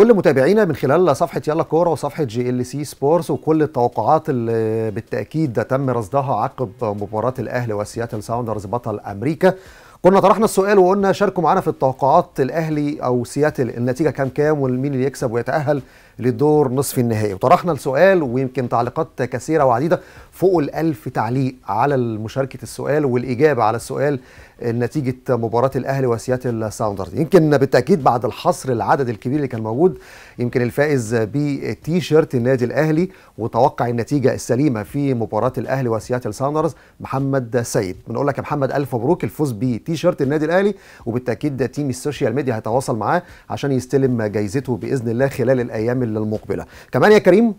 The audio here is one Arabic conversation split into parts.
كل متابعينا من خلال صفحة يلا كورة وصفحة جي ال سي سبورتس وكل التوقعات اللي بالتأكيد تم رصدها عقب مباراة الأهلي وسياتل ساوندرز بطل أمريكا كنا طرحنا السؤال وقلنا شاركوا معانا في التوقعات الأهلي أو سياتل النتيجة كام كام ومين اللي يكسب ويتأهل لدور نصف النهائي وطرحنا السؤال ويمكن تعليقات كثيرة وعديدة فوق الألف تعليق على مشاركة السؤال والإجابة على السؤال نتيجة مباراة الأهلي وسياتل ساوندرز يمكن بالتأكيد بعد الحصر العدد الكبير اللي كان موجود يمكن الفائز بتي شيرت النادي الأهلي وتوقع النتيجة السليمة في مباراة الأهلي وسياتل ساوندرز محمد سيد بنقول لك يا محمد ألف مبروك الفوز بتي شيرت النادي الأهلي وبالتأكيد تيم السوشيال ميديا هيتواصل معاه عشان يستلم جايزته بإذن الله خلال الأيام المقبله كمان يا كريم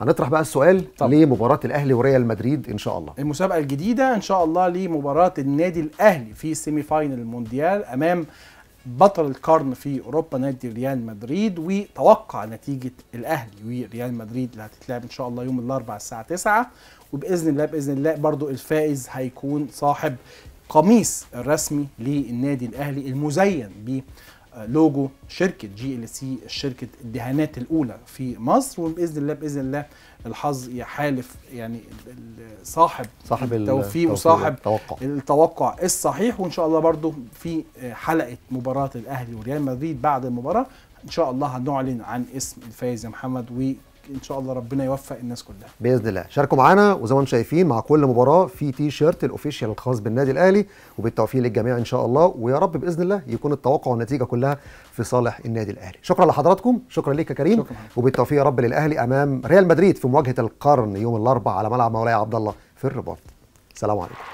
هنطرح بقى السؤال طب. لمباراه الاهلي وريال مدريد ان شاء الله المسابقه الجديده ان شاء الله لمباراه النادي الاهلي في سيمي فاينل المونديال امام بطل القرن في اوروبا نادي ريال مدريد وتوقع نتيجه الاهلي وريال مدريد اللي هتتلعب ان شاء الله يوم الاربعاء الساعه 9 وباذن الله باذن الله برضو الفائز هيكون صاحب قميص الرسمي للنادي الاهلي المزين ب لوجو شركه جي ال سي شركه الدهانات الاولى في مصر وباذن الله باذن الله الحظ يحالف يعني صاحب صاحب التوفيق وصاحب التوقع. التوقع الصحيح وان شاء الله برضو في حلقه مباراه الاهلي وريال مدريد بعد المباراه ان شاء الله هنعلن عن اسم الفايز يا محمد ان شاء الله ربنا يوفق الناس كلها باذن الله شاركوا معانا وزي ما انتم شايفين مع كل مباراه في تي شيرت الاوفيشال الخاص بالنادي الاهلي وبالتوفيق للجميع ان شاء الله ويا رب باذن الله يكون التوقع والنتيجه كلها في صالح النادي الاهلي شكرا لحضراتكم شكرا ليك يا كريم شكرا. وبالتوفيق يا رب للاهلي امام ريال مدريد في مواجهه القرن يوم الاربعاء على ملعب مولاي عبد الله في الرباط سلام عليكم